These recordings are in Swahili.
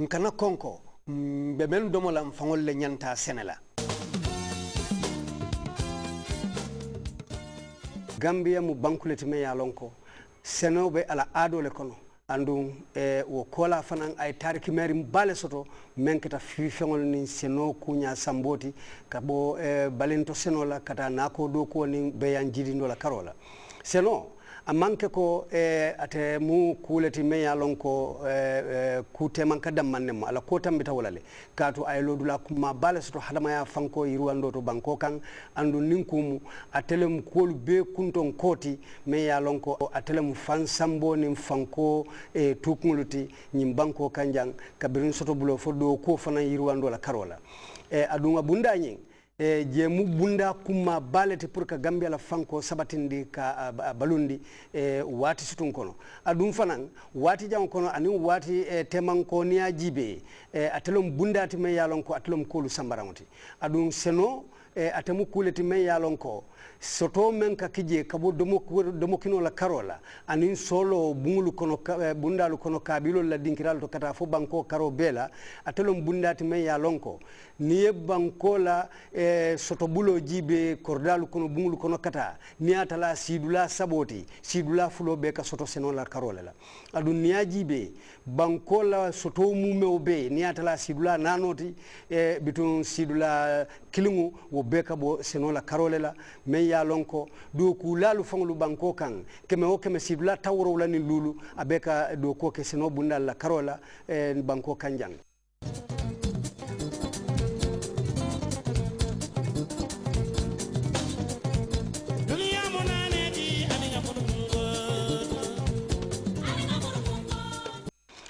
nkana konko be men domola mfaŋol le ñanta senela gambia mu bankuleti me ya lon ko be ala ado le kono andu e eh, wo kola fanan ay tariki mari bale soto men kata fifeŋol nin seno kuña samboti ka bo e, eh, balinto seno la kata nako do ko nin beyan jidindo la karo la seno a ko e ate mu kuleti meya ya lon ko e, eh, eh, kute manka manne mo ala ko tambita tawlale le kaatu ay lodula kuma to soto hadamaya fanko yiruwando to banko kan andu ninkumu atelem kuolu be kunton koti meya ya lon ko atelem fan sambo nin fanko e eh, tukmuluti nim banko kanjang kabirin soto bulo fo do ko fana yirwando la karola e adunga bundanyin e jemu bunda kuma balete pour que gambia la fanko sabatindi ka balundi e wati sutun kono adum fanan wati jam kono anin wati e temankoniya jibe e atelom bunda me yalon ko atelom kolu sambaramoti adum seno e atemu kuleti men yalon ko soto men ka kije kabo kino la karola anin solo bungulu kono e, bundalu kono kabilo la dinkiral to kata fo banko karo bela atelon bundati men yalon ko ni banko la e soto bulo jibe kordalu kono bungulu kono kata ni atala sidula saboti sidula fulo be ka soto senon la karola la adu ni jibe banko la soto mume ni atala sidula nanoti e bitun sidula kilingu wo be ka bo seno la karole la meŋ ye a loŋ ko dookuulaalu faŋolu banko kaŋ keme wo keme sidula taworow la niŋ luulu a be ka dookuo ke seno bundal la karo la eh, banko kaŋ jaŋ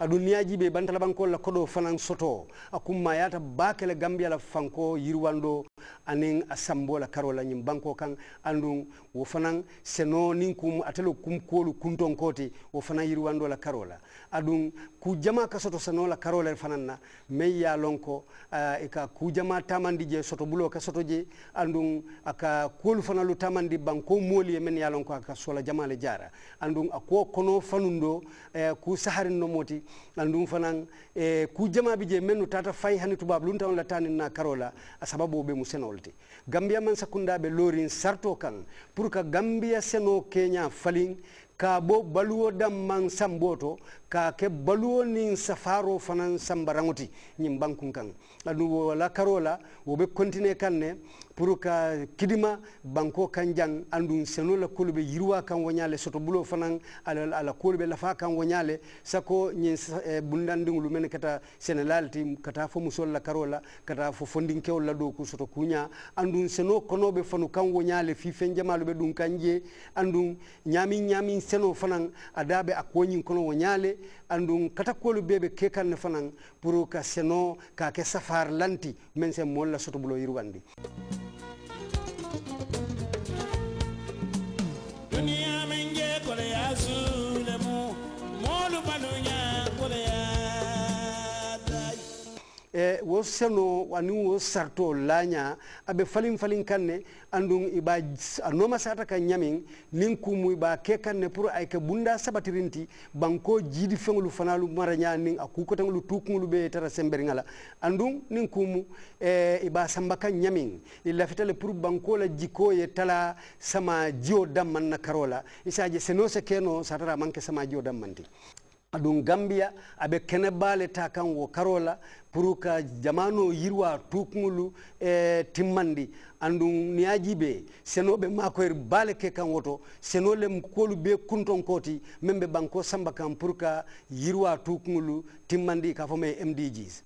a duniyaji bantala bantalabankol la kodo fanan soto a kummayata bakele gambiya la fanko yirwando aniŋ a samboo la karoo la ñiŋ bankoo kaŋ anduŋ wo fanaŋ senoo niŋ kum ate le kum kuolu kuntonkoo ti wo fanaŋ yiriwandoo la karoo la aduŋ kuu jamaa ka soto senoo la karoo le fanaŋ na meŋ ye a loŋ ko i eh, ka kuu jamaa taamandi je soto buloo ka soto je anduŋ a ka kuolu fanaŋ lu taamandi bankoo moolu ye meŋ ye a loŋ ko a ka sola jamaa le jaara anduŋ a kuo kono fanuŋ do eh, kuu no nomoo ti anduŋ fanaŋ eh, kuu jamaa bi je meŋ nu taata fayi hani tubaabu luŋ taŋo la taa niŋ na karoo la a sababoo be mu senoo solte gambia man sakunda be lorin sarto kan pour que gambia seno kenya falin ka bo baluwo damman sambo to ka ke baluwo nin safaro fanan sambaraŋoti ñiŋ bankun kaŋ anu wo la karo la wo be kontine kaŋ ne pour ka kidima banko kaŋ jaŋ anduŋ seno la kolu be yiriwa kaŋ wo ñaa le soto bulo fanaŋ ala eh, la kolu be lafa kaŋ wo ñaa le sako ñiŋ bundandiŋolu mene kata senelal ti ka taa fo musolu la karo la ka taa fo la do ku soto kuña anduŋ seno kono be fanu kaŋ wo ñaa le fii feŋ be duŋ kaŋ je ñaamiŋ ñaamiŋ seno fanan a daabe a koñin kono wo ñaale andun katakolu beɓe kekanne fanan pour ka seno ka ke safar lanti men sen molla sotobulo yirwandi seno ani wo sarto laña abe falin falin kanne andun iba anoma sata ka ñamin nin kumu iba ke kanne pour ay ke bunda sabatirinti banko jidi fenglu fanalu maraña nin a kukotenglu tukunglu be tara semberi ngala andun nin kumu e eh, samba ka ñamin illa fitale pour banko la jiko ye tala sama jio damman na karola isaje seno se keno satara manke sama jio dammanti aɗum gambia aɓe kene baale ta kan wo karola pour ka jamano yirwa tukungolu e eh, timmandi andum niyaji ɓe senoɓe makoyer baale ke kan woto senole kolu be koti men ɓe banko samba kan pour ka yirwa tukungolu timmandi ka fo men mdgs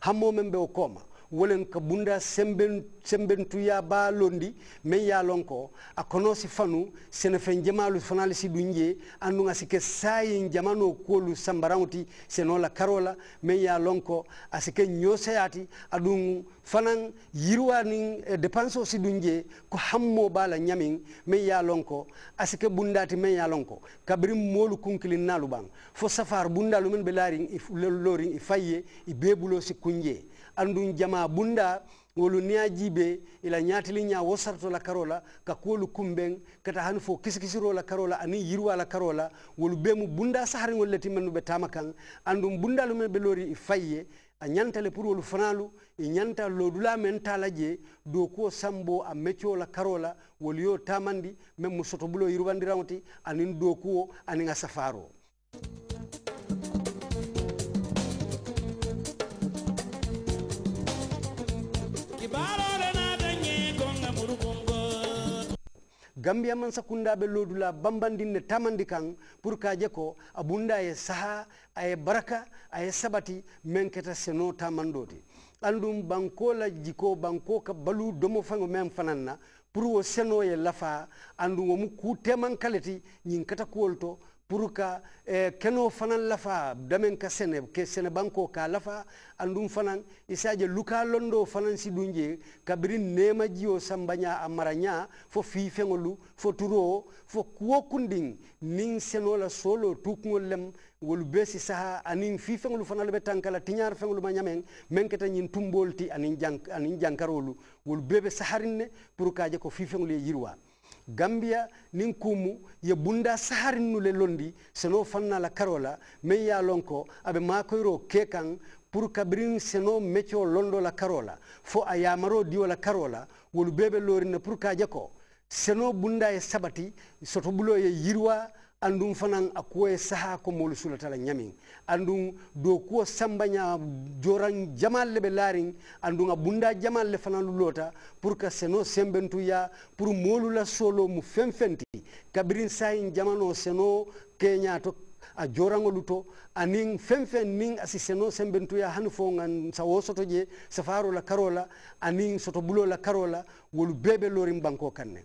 hammo men ɓe o kooma wolen ka bunda semben sembentu ya ba londi men ya lonko a kono si fanu sene fen jamalu si dunje andu nga sike sayin jamano kolu sambaranti seno la karola men ya lonko asike nyosayati adun fanan yirwani eh, depanso si dunje ko hammo bala nyamin men ya lonko asike bundati men ya lonko kabrim molu kunkilin nalu bang fo safar bundalu men be laring if loring ifaye ibebulo si kunje andun jama bunda wolu niya jibe ila ñaatili ña wo sarto la karola ka kuolu kumben kata hani fo kisikisiro la karola ani yirwa la karola wolu bemu bunda sahariŋol le ti mennu be tama kan andun bundalu men be i fayye a ñanta le pour wolu fanalu i ñanta loodula men tala la je dookuwo sambo a mecco la karo la wolu yo tamandi men mu sotobulo yirwandiraŋo ti aniŋ dookuwo aniŋ a safaaro gambiya man sakkundaɓe lodula bambandinde tamandi kan pour kaje ko a bunda e saaha aye baraka aye saɓati min keta seno tamandode andum bankola jiko banko ka balu domo fango men fananna pour wo seno e lafa andu womu ku temankaleti ñin katakuwol to pour ka eh, keno fanan lafa damen ka sene ke sene banko ka lafa andum fanan isaje luka londo fanan si dunje kabiri nema jiyo sambanya amaranya fo fi fengolu fo turo fo kuwo kundin nin seno la solo tukngol lem wolu besi saha anin fi fengolu fanan be tankala tinyar fengolu manyamen men keta nyin tumbolti anin jank anin jankarolu wolu bebe saharinne pour kaje ko fii fi fengolu yirwa gambia nin kumu ye bunda saharinnu le londi seno fanna la karo la lonko ye lon ko abe maakoyiro ke kaŋ pour kabirin seno mecco londo la karo la fo a yamaro diwo la karo la wolu bee be pour ka je ko seno bunda ye sabati sotobulo ye yirwa andun fanan akuwe saha ko sulata sulatala ñamin andun do kuwo sambaña joran jamal le be laarin andun a bunda jamal le fanan lulota pour que seno sembentuya pour molu la solo mu fen fenti kabirin sayin jamano seno keñato a joraŋolu to anin feŋ feŋ asi seno sembentuya hani fo ŋa sawo soto je safaro la karo la soto bulo la karo la wolu bee be loriŋ banko kanne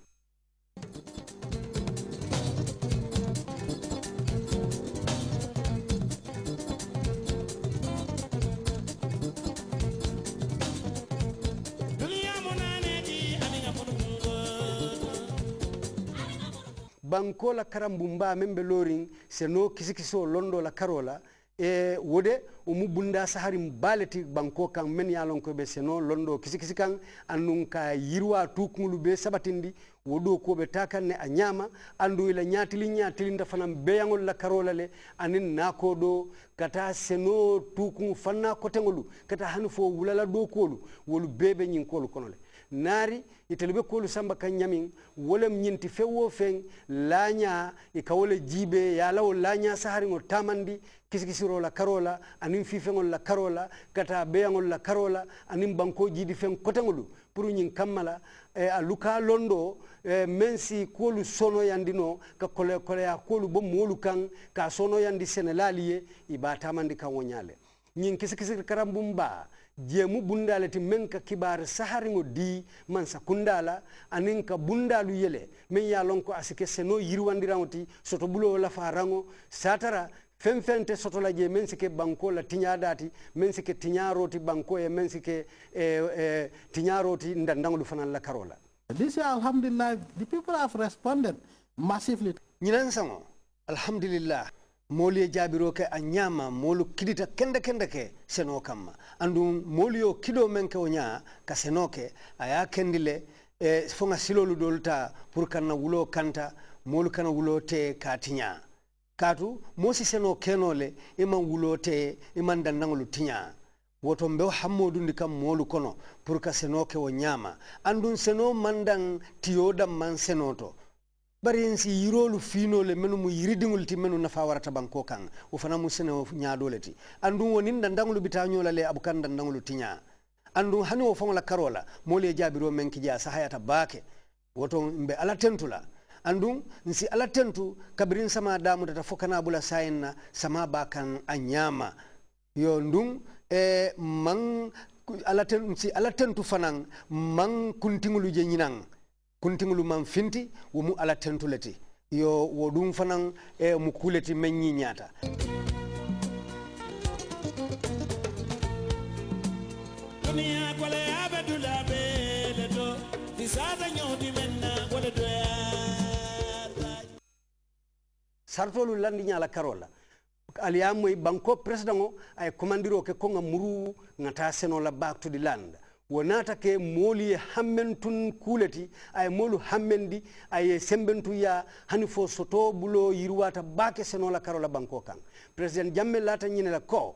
banko la karambumba meŋ be looriŋ se no kisikisoo londo la karo la e wode umu bunda saharin ti banko kan men ya lon ko be seno londo kisikisi kan annun ka yirwa tukuŋolu be sabatindi wodo ko be kaŋ ne a nyama andu ila nyatili nyatili nda fanan be yangol la karola le anin naako do kata seno tukung fanna kotengolu kata hanfo wulala do kolu wolu bebe nyin kolu kono le nari itelu be eh, eh, kuolu samba kan ñamiŋ wo ñinti feŋ feŋ laña i ka wo le ye a la wo laaña sahariŋol taamandi kisikisiro la karo la aniŋ fiifeŋol la karo la ka beyaŋol la karo la aniŋ bankoo jiidi feŋ koteŋolu pour ñiŋ kamma la e, a luka londo e, meŋ si kuolu sonoyandi no ka kole koleya kuolu bo moolu kaŋ ka sonoyandi senelaali ye i be a taamandi kaŋ ñaa le ñiŋ kisikisiri baa jemu bundale ti men ka kibaar sahariŋo di sa kundala aniŋ ka bundalu yele meŋ ye a loŋ ko asike seno yiriwandiraŋo ti soto buloo lafaraŋo satara feŋ feŋ te soto la je meŋ si ke banko la tiñaada ti meŋ si ke tiñaaro ti banko ye meŋ si ke eh, eh, tiñaaro ti ndandaŋolu fanaŋ la karo la this alhamdulillah the people have responded massively ñinaŋ saŋo alhamdulillah moolu ye jaabiroo ke a ñaama moolu kidita kende kende ke senoo kamma andu moolu yo kidoo meŋ ke wo ñaa ka senoo ke a ye a kendi le eh, fo ŋa siloolu doolu taa pour kana wuloo kanta moolu kana wuloo te ka a tiñaa kaatu moo si senoo kenoo le i maŋ wuloo te i maŋ dandaŋolu tiñaa woto mbewo hammoo dundi kam moolu kono pour ka senoo ke wo ñaama anduŋ senoo maŋ daŋ tiyoo daŋ maŋ senoo to bari en si yirolu finole menu mu yiridingul ti menu nafa warata banko kan wo fana mu sene ñaado le ti anduŋ wo niŋ dandaŋolu bitaño le abukan dandaŋolu tinya andu hani o faŋo karola karo la moolu ye jaabiro meŋ ki jee a sahayata baake woto mbe ala tentu la nsi ala tentu kabrin sama daamutata fo kana bula sayna sama baa anyama a ñaama yo nduŋ e man ala tentu nsi ala tentu fanan man kuntiŋolu je ñinaŋ kuntiŋolu maŋ finti wo mu ala tentu le ti yo wo ɗum fanaŋ e eh, mu kuu le ti meŋ ñiñaata men na sartolu landi ñala karo la aliyamoy banko président o ay commandiro ke ko nga muru nga ta seno la back to wonata ke moolu ye hammentun kuuleti aye moolu hammendi aye sembentuya hani fo soto bulo yirwata baake senola karola banko kan président jamme laata ñine la ko